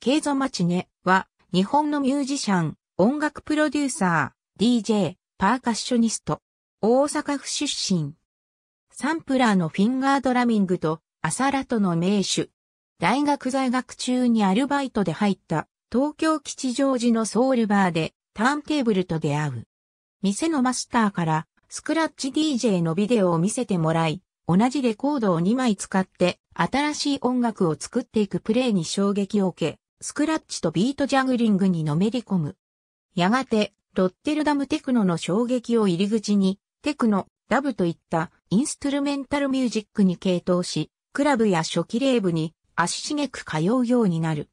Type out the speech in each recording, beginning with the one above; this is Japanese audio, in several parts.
ケイゾマチネは、日本のミュージシャン、音楽プロデューサー、DJ、パーカッショニスト、大阪府出身。サンプラーのフィンガードラミングと、アサラとの名手。大学在学中にアルバイトで入った、東京吉祥寺のソウルバーで、ターンテーブルと出会う。店のマスターから、スクラッチ DJ のビデオを見せてもらい、同じレコードを2枚使って、新しい音楽を作っていくプレイに衝撃を受け、スクラッチとビートジャグリングにのめり込む。やがて、ロッテルダムテクノの衝撃を入り口に、テクノ、ダブといったインストゥルメンタルミュージックに傾倒し、クラブや初期レーブに足しげく通うようになる。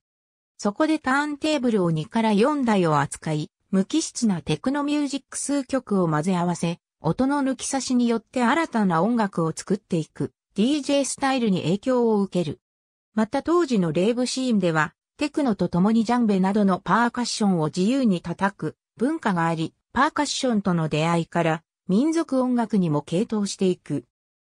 そこでターンテーブルを2から4台を扱い、無機質なテクノミュージック数曲を混ぜ合わせ、音の抜き差しによって新たな音楽を作っていく DJ スタイルに影響を受ける。また当時のレーブシーンではテクノと共にジャンベなどのパーカッションを自由に叩く文化があり、パーカッションとの出会いから民族音楽にも傾倒していく。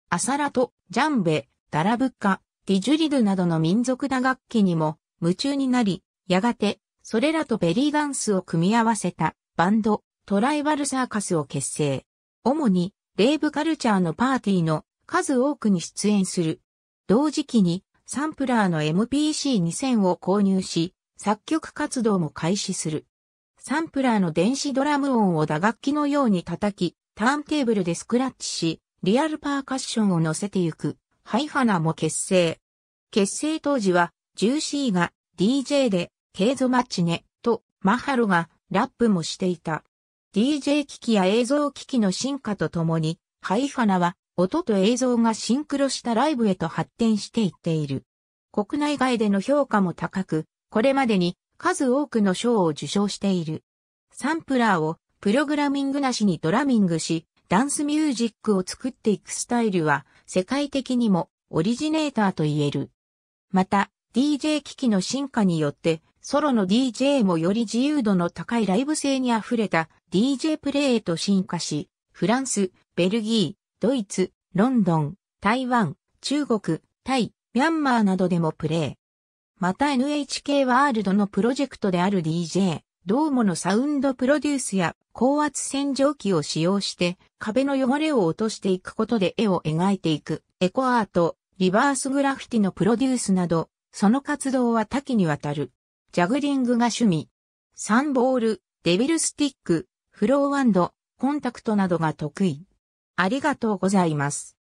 アサラとジャンベ、ダラブッカ、ディジュリドなどの民族打楽器にも夢中になり、やがてそれらとベリーダンスを組み合わせたバンド、トライバルサーカスを結成。主にレイブカルチャーのパーティーの数多くに出演する。同時期にサンプラーの MPC2000 を購入し、作曲活動も開始する。サンプラーの電子ドラム音を打楽器のように叩き、ターンテーブルでスクラッチし、リアルパーカッションを乗せてゆく、ハイファナも結成。結成当時は、ジューシーが DJ で、ケイゾマッチネとマハロがラップもしていた。DJ 機器や映像機器の進化とともに、ハイファナは音と映像がシンクロしたライブへと発展していっている。国内外での評価も高く、これまでに数多くの賞を受賞している。サンプラーをプログラミングなしにドラミングし、ダンスミュージックを作っていくスタイルは世界的にもオリジネーターと言える。また、DJ 機器の進化によってソロの DJ もより自由度の高いライブ性に溢れた DJ プレイへと進化し、フランス、ベルギー、ドイツ、ロンドン、台湾、中国、タイ、ミャンマーなどでもプレイ。また NHK ワールドのプロジェクトである DJ、ドーモのサウンドプロデュースや高圧洗浄機を使用して壁の汚れを落としていくことで絵を描いていくエコアート、リバースグラフィティのプロデュースなど、その活動は多岐にわたる。ジャグリングが趣味。サンボール、デビルスティック、フローコンタクトなどが得意。ありがとうございます。